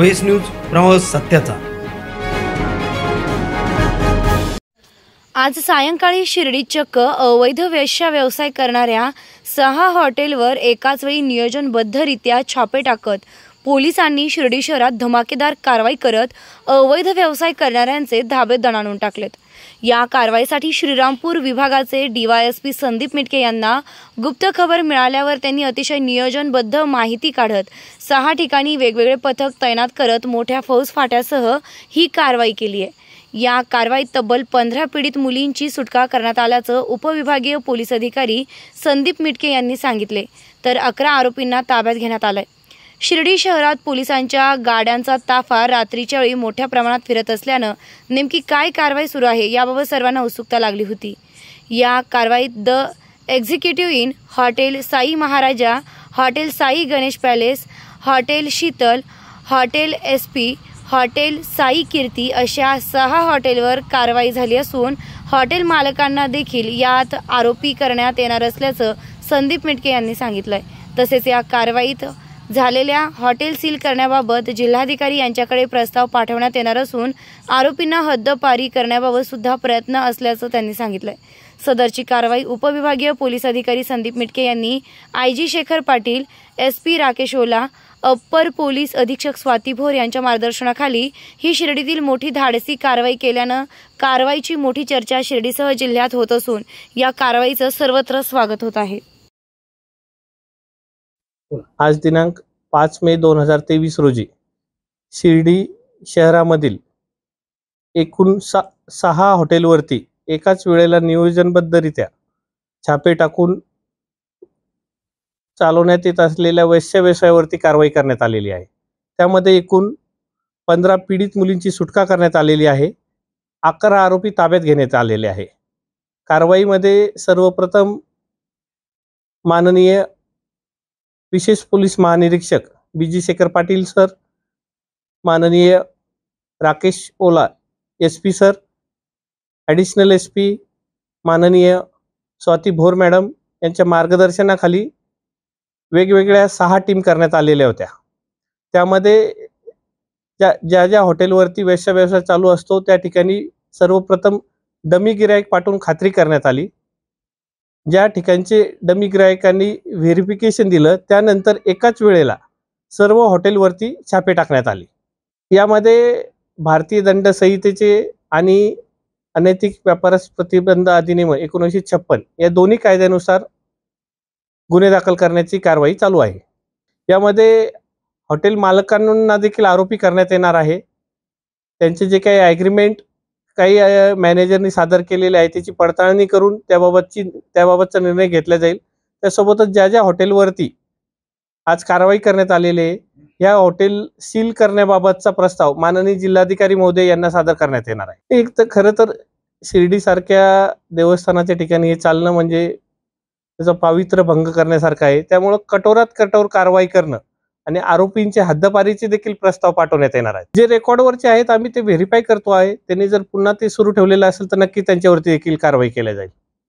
वेस न्यूज प्रवास सत्याचा आज सायंकाळी शिर्डी चक्क अवैध वेश्या व्यवसाय करणाऱ्या सहा हॉटेलवर एकाच वेळी नियोजनबद्धरित्या छापे टाकत पोलिसांनी शिर्डी शहरात धमाकेदार कारवाई करत अवैध व्यवसाय करणाऱ्यांचे धाबे दणाणून टाकलेत या कारवाईसाठी श्रीरामपूर विभागाचे पी संदीप मिटके यांना गुप्त खबर मिळाल्यावर त्यांनी अतिशय नियोजनबद्ध माहिती काढत सहा ठिकाणी वेगवेगळे पथक तैनात करत मोठ्या फौज फाट्यासह ही कारवाई केली आहे या कारवाईत तब्बल पंधरा पीडित मुलींची सुटका करण्यात आल्याचं उपविभागीय पोलीस अधिकारी संदीप मिटके यांनी सांगितले तर अकरा आरोपींना ताब्यात घेण्यात आलंय शिर्डी शहरात पोलिसांच्या गाड्यांचा ताफा रात्रीच्या वेळी मोठ्या प्रमाणात फिरत असल्यानं नेमकी काय कारवाई सुरू आहे याबाबत सर्वांना उत्सुकता लागली होती या कारवाईत the executive in hotel Sai Maharaja hotel Sai Ganesh Palace hotel Sheetal hotel S P hotel Sai Kirti अशा सहा हॉटेलवर कारवाई झाली असून हॉटेल मालकांना देखील यात आरोपी करण्यात येणार असल्याचं संदीप मिटके यांनी सांगितलंय तसेच या कारवाईत झालेल्या हॉटेल सील करण्याबाबत जिल्हाधिकारी यांच्याकडे प्रस्ताव पाठवण्यात येणार असून आरोपींना हद्दपारी करण्याबाबत सुद्धा प्रयत्न असल्याचं त्यांनी सांगितलंय सदरची कारवाई उपविभागीय पोलीस अधिकारी संदीप मिटके यांनी IG Shekhar Patil S P Rakesh Ola upper police अधीक्षक स्वाती भोर यांच्या मार्गदर्शनाखाली ही शिर्डीतील मोठी धाडसी कारवाई केल्यानं कारवाईची मोठी चर्चा शिर्डीसह जिल्ह्यात होत असून या कारवाईचं सर्वत्र स्वागत होत आहे आज दिनांक पाच मे दोन हजार तेवीस रोजी शिर्डी शहरामधील एकूण सा सहा हॉटेलवरती एकाच वेळेला नियोजनबद्धरित्या छापे टाकून चालवण्यात येत असलेल्या वैश्य व्यवसायावरती कारवाई करण्यात आलेली आहे त्यामध्ये एकूण पंधरा पीडित मुलींची सुटका करण्यात आलेली आहे अकरा आरोपी ताब्यात घेण्यात आलेले आहे कारवाईमध्ये सर्वप्रथम माननीय विशेष पोलीस महानिरीक्षक बीजी शेखर पाटील सर माननीय Rakesh Ola S P sir additional S P माननीय स्वाती भोर मॅडम यांच्या मार्गदर्शनाखाली वेगवेगळ्या सहा टीम करण्यात आलेल्या होत्या त्यामध्ये ज्या ज्या ज्या हॉटेलवरती व्यवसाय व्यवसाय चालू असतो त्या ठिकाणी सर्वप्रथम डमी गिराईक पाठवून खात्री करण्यात आली ज्या ठिकाणचे डमी ग्राहकांनी व्हेरिफिकेशन दिलं त्यानंतर एकाच वेळेला सर्व हॉटेलवरती छापे टाकण्यात आले यामध्ये भारतीय दंड संहितेचे आणि अनैतिक व्यापारास प्रतिबंध अधिनियम एकोणीसशे छप्पन या दोन्ही कायद्यानुसार गुन्हे दाखल करण्याची कारवाई चालू आहे यामध्ये हॉटेल मालकांना देखील आरोपी करण्यात येणार आहे त्यांचे जे काही ॲग्रीमेंट काही मॅनेजरनी सादर केलेले आहे त्याची पडताळणी करून त्याबाबतची त्याबाबतचा निर्णय घेतला जाईल त्यासोबतच ज्या ज्या हॉटेलवरती आज कारवाई करण्यात आलेली आहे या हॉटेल सील करण्याबाबतचा प्रस्ताव माननीय जिल्हाधिकारी महोदय यांना सादर करण्यात येणार आहे एक तर खरं तर शिर्डीसारख्या देवस्थानाच्या ठिकाणी हे चालणं म्हणजे त्याचा पावित्र्य भंग करण्यासारखं आहे त्यामुळं कठोरात कठोर कारवाई करणं आणि आरोपींचे हद्दपारीचे देखील प्रस्ताव पाठवण्यात येणार आहेत जे रेकॉर्डवरचे आहेत आम्ही ते व्हेरीफाय करतो आहे त्यांनी जर पुन्हा ते सुरू ठेवलेलं असेल तर नक्की त्यांच्यावरती देखील कारवाई केली जाईल